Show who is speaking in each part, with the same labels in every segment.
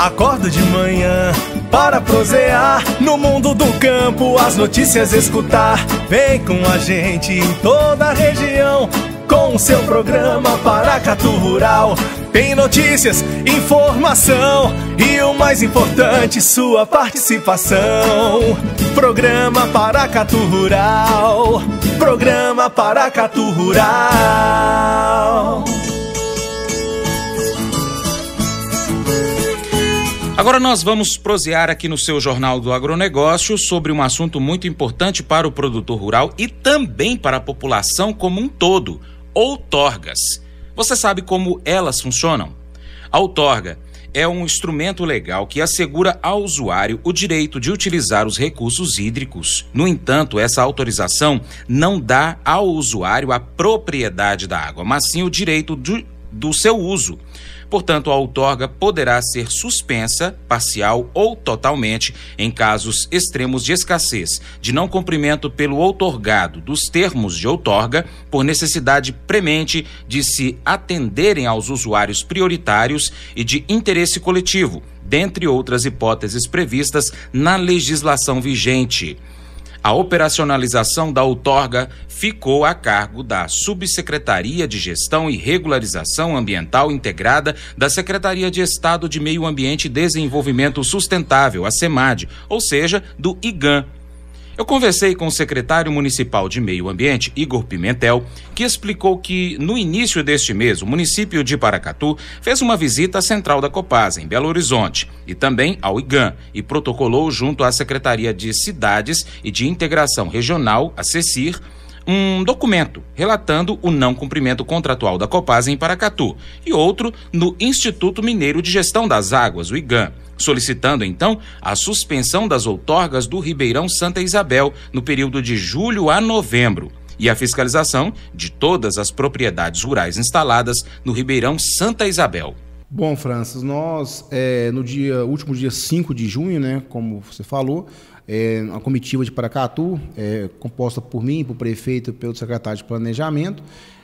Speaker 1: Acordo de manhã para prosear no mundo do campo, as notícias escutar. Vem com a gente em toda a região com o seu programa Paracatu Rural. Tem notícias, informação e o mais importante, sua participação. Programa Paracatu Rural.
Speaker 2: Programa Paracatu Rural. Agora nós vamos prosear aqui no seu Jornal do Agronegócio sobre um assunto muito importante para o produtor rural e também para a população como um todo: outorgas. Você sabe como elas funcionam? A outorga é um instrumento legal que assegura ao usuário o direito de utilizar os recursos hídricos. No entanto, essa autorização não dá ao usuário a propriedade da água, mas sim o direito de do seu uso. Portanto, a outorga poderá ser suspensa, parcial ou totalmente, em casos extremos de escassez, de não cumprimento pelo outorgado dos termos de outorga, por necessidade premente de se atenderem aos usuários prioritários e de interesse coletivo, dentre outras hipóteses previstas na legislação vigente. A operacionalização da outorga ficou a cargo da Subsecretaria de Gestão e Regularização Ambiental Integrada da Secretaria de Estado de Meio Ambiente e Desenvolvimento Sustentável, a SEMAD, ou seja, do IGAN, eu conversei com o secretário municipal de Meio Ambiente, Igor Pimentel, que explicou que, no início deste mês, o município de Paracatu fez uma visita à central da Copasa, em Belo Horizonte, e também ao IGAN, e protocolou junto à Secretaria de Cidades e de Integração Regional, a CECIR, um documento relatando o não cumprimento contratual da Copasa em Paracatu e outro no Instituto Mineiro de Gestão das Águas, o IGAM, solicitando então a suspensão das outorgas do Ribeirão Santa Isabel no período de julho a novembro e a fiscalização de todas as propriedades rurais instaladas no Ribeirão Santa Isabel.
Speaker 1: Bom, Francis, nós é, no dia último dia 5 de junho, né, como você falou, é, a comitiva de Paracatu, é, composta por mim, por prefeito, pelo secretário de Planejamento,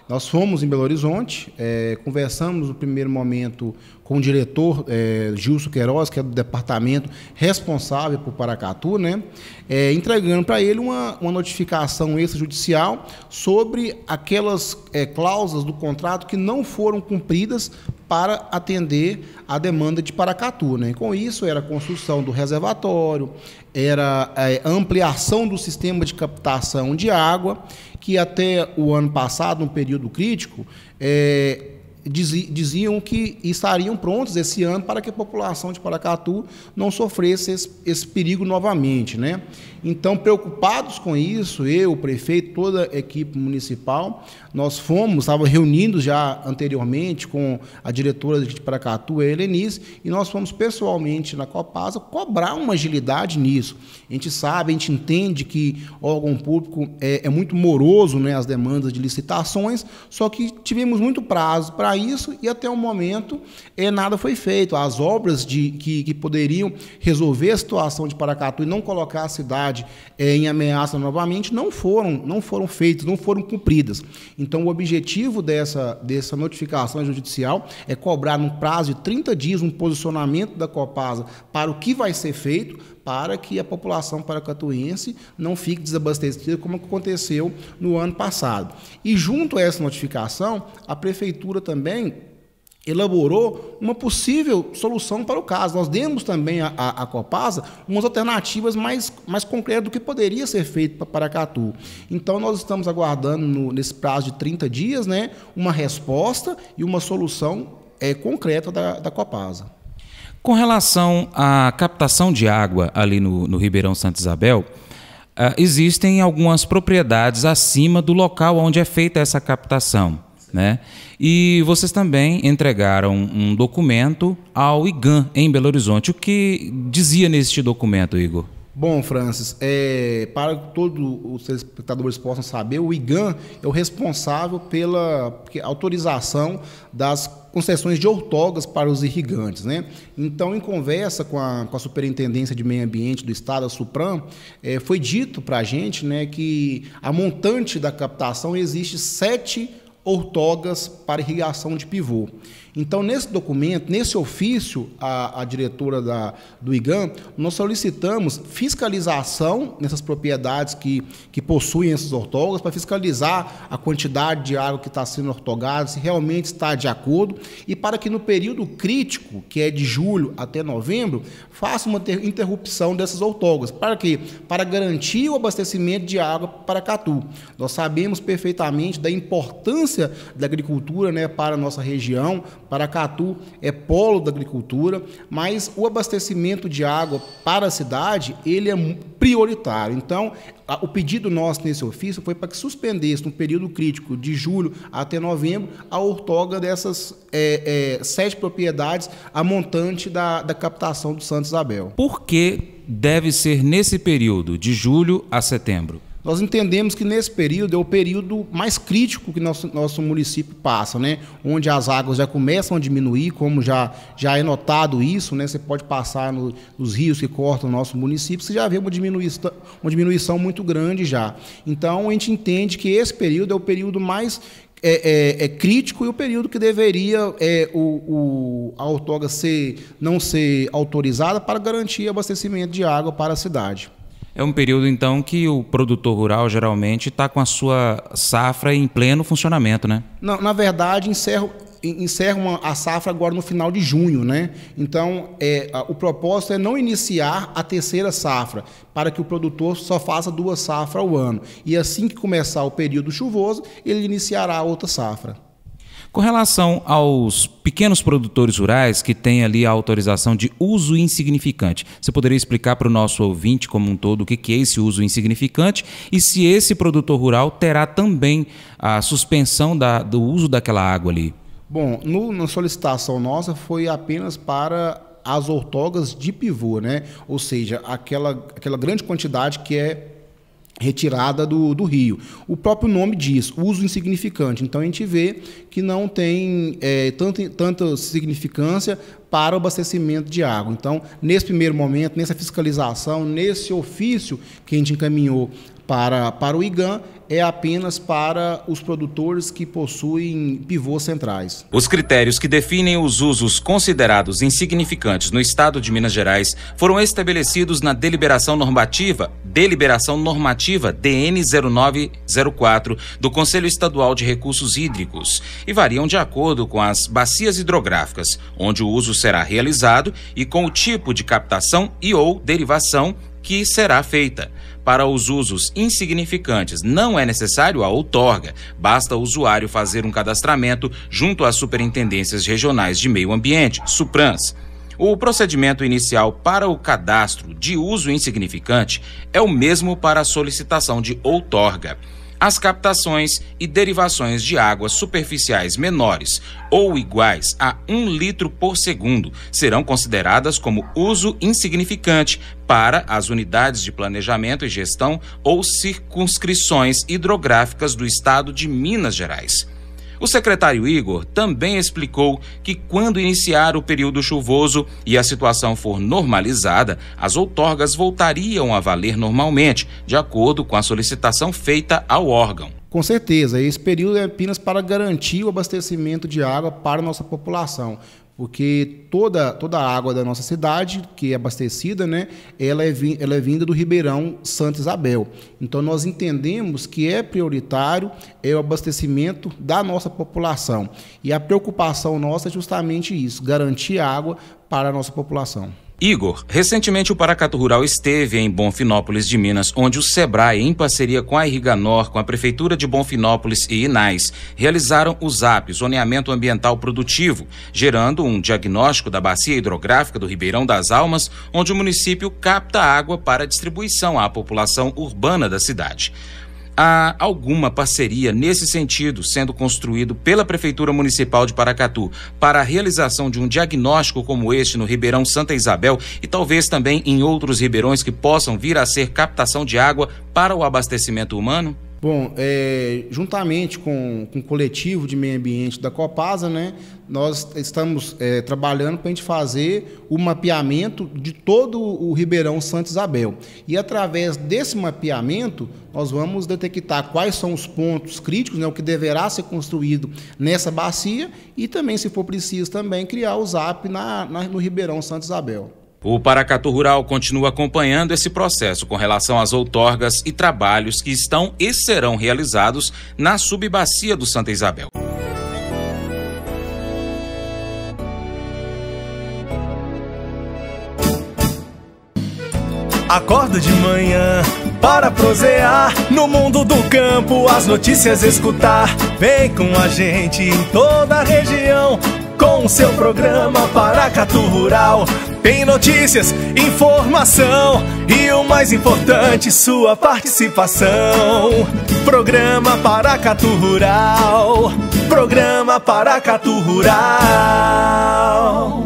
Speaker 1: nós fomos em Belo Horizonte, é, conversamos no primeiro momento com o diretor é, Gilson Queiroz, que é do departamento responsável por Paracatu, né, é, entregando para ele uma, uma notificação extrajudicial sobre aquelas é, cláusulas do contrato que não foram cumpridas para atender a demanda de Paracatu. Né? Com isso, era a construção do reservatório, era a eh, ampliação do sistema de captação de água, que até o ano passado, um período crítico, é, diziam que estariam prontos esse ano para que a população de Paracatu não sofresse esse, esse, perigo novamente. Né? Então, preocupados com isso, eu, o prefeito, toda a equipe municipal, nós fomos, estava reunindo já anteriormente com a diretora de Paracatu, a Helenice, e nós fomos pessoalmente na Copasa cobrar uma agilidade nisso. A gente sabe, a gente entende que órgão público é, é muito moroso né, as demandas de licitações, só que tivemos muito prazo para isso e até o momento é, nada foi feito. As obras de, que, que poderiam resolver a situação de Paracatu e não colocar a cidade é, em ameaça novamente não foram, não foram feitas, não foram cumpridas. Então, o objetivo dessa, dessa notificação judicial é cobrar, num prazo de 30 dias, um posicionamento da Copasa para o que vai ser feito, para que a população paracatuense não fique desabastecida, como aconteceu no ano passado. E junto a essa notificação, a prefeitura também elaborou uma possível solução para o caso. Nós demos também à, à, à Copasa umas alternativas mais, mais concretas do que poderia ser feito para Paracatu. Então, nós estamos aguardando, no, nesse prazo de 30 dias, né, uma resposta e uma solução é, concreta da, da Copasa.
Speaker 2: Com relação à captação de água ali no, no Ribeirão Santa Isabel, Uh, existem algumas propriedades acima do local onde é feita essa captação. Né? E vocês também entregaram um documento ao IGAN em Belo Horizonte. O que dizia neste documento, Igor?
Speaker 1: Bom, Francis, é, para que todos os espectadores possam saber, o IGAN é o responsável pela autorização das concessões de outorgas para os irrigantes. Né? Então, em conversa com a, com a Superintendência de Meio Ambiente do Estado, a SUPRAM, é, foi dito para a gente né, que a montante da captação existe sete outorgas para irrigação de pivô. Então, nesse documento, nesse ofício, a, diretora da, do IGAM, nós solicitamos fiscalização nessas propriedades que, que possuem esses ortogas para fiscalizar a quantidade de água que está sendo ortogada, se realmente está de acordo, e para que no período crítico, que é de julho até novembro, faça uma interrupção dessas ortogas Para quê? Para garantir o abastecimento de água para Catu. Nós sabemos perfeitamente da importância da agricultura né, para a nossa região, Paracatu é polo da agricultura, mas o abastecimento de água para a cidade ele é prioritário. Então, a, o pedido nosso nesse ofício foi para que suspendesse no período crítico de julho até novembro a outorga dessas é, é, sete propriedades a montante da, da captação do Santos Isabel. Por
Speaker 2: que deve ser nesse período de julho a setembro?
Speaker 1: Nós entendemos que nesse período é o período mais crítico que nosso, nosso município passa, né? Onde as águas já começam a diminuir, como já, já é notado isso, né? Você pode passar no, nos rios que cortam o nosso município, você já vê uma diminuição, uma diminuição muito grande já. Então, a gente entende que esse período é o período mais é, é, é, crítico e o período que deveria é, o, o, a outorga ser, não ser autorizada para garantir abastecimento de água para a cidade.
Speaker 2: É um período, então, que o produtor rural geralmente está com a sua safra em pleno funcionamento, né?
Speaker 1: Não, na verdade, encerro, encerram a safra agora no final de junho, né? Então, é, o propósito é não iniciar a terceira safra, para que o produtor só faça duas safras ao ano. E assim que começar o período chuvoso, ele iniciará a outra safra.
Speaker 2: Com relação aos pequenos produtores rurais que têm ali a autorização de uso insignificante, você poderia explicar para o nosso ouvinte como um todo o que é esse uso insignificante e se esse produtor rural terá também a suspensão da, do uso daquela água ali?
Speaker 1: Bom, no, na solicitação nossa foi apenas para as ortogas de pivô, né? Ou seja, aquela, aquela grande quantidade que é retirada do, do rio. O próprio nome diz, uso insignificante. Então a gente vê que não tem é, tanta significância para o abastecimento de água. Então, nesse primeiro momento, nessa fiscalização, nesse ofício que a gente encaminhou para, para o IGAN é apenas para os produtores que possuem pivôs centrais.
Speaker 2: Os critérios que definem os usos considerados insignificantes no estado de Minas Gerais foram estabelecidos na deliberação normativa, deliberação normativa DN 0904 do Conselho Estadual de Recursos Hídricos e variam de acordo com as bacias hidrográficas onde o uso será realizado e com o tipo de captação e ou derivação que será feita. Para os usos insignificantes, não é necessário a outorga, basta o usuário fazer um cadastramento junto às Superintendências Regionais de Meio Ambiente, SUPRANS. O procedimento inicial para o cadastro de uso insignificante é o mesmo para a solicitação de outorga. As captações e derivações de águas superficiais menores ou iguais a 1 litro por segundo serão consideradas como uso insignificante para as unidades de planejamento e gestão ou circunscrições hidrográficas do estado de Minas Gerais. O secretário Igor também explicou que, quando iniciar o período chuvoso e a situação for normalizada, as outorgas voltariam a valer normalmente, de acordo com a solicitação feita ao órgão.
Speaker 1: Com certeza, esse período é apenas para garantir o abastecimento de água para a nossa população porque toda, toda a água da nossa cidade, que é abastecida, né, ela, é ela é vinda do Ribeirão Santa Isabel. Então, nós entendemos que é prioritário é o abastecimento da nossa população. E a preocupação nossa é justamente isso, garantir água para a nossa população.
Speaker 2: Igor, recentemente o Paracato Rural esteve em Bonfinópolis de Minas, onde o SEBRAE, em parceria com a Irriganor, com a Prefeitura de Bonfinópolis e Inais, realizaram o ZAP, Zoneamento Ambiental Produtivo, gerando um diagnóstico da bacia hidrográfica do Ribeirão das Almas, onde o município capta água para distribuição à população urbana da cidade há alguma parceria nesse sentido sendo construído pela Prefeitura Municipal de Paracatu para a realização de um diagnóstico como este no Ribeirão Santa Isabel e talvez também em outros ribeirões que possam vir a ser captação de água para o abastecimento humano?
Speaker 1: Bom, é, juntamente com, com o coletivo de meio ambiente da Copasa, né, nós estamos é, trabalhando para a gente fazer o mapeamento de todo o Ribeirão Santa Isabel. E através desse mapeamento, nós vamos detectar quais são os pontos críticos, né, o que deverá ser construído nessa bacia e também, se for preciso, também criar o ZAP na, na no Ribeirão Santa Isabel.
Speaker 2: O Paracatu Rural continua acompanhando esse processo com relação às outorgas e trabalhos que estão e serão realizados na subbacia do Santa Isabel.
Speaker 1: Acordo de manhã para prosear no mundo do campo, as notícias escutar. Vem com a gente em toda a região com o seu programa Paracatu Rural. Tem notícias, informação e o mais importante, sua participação. Programa Paracatu Rural. Programa Paracatu Rural.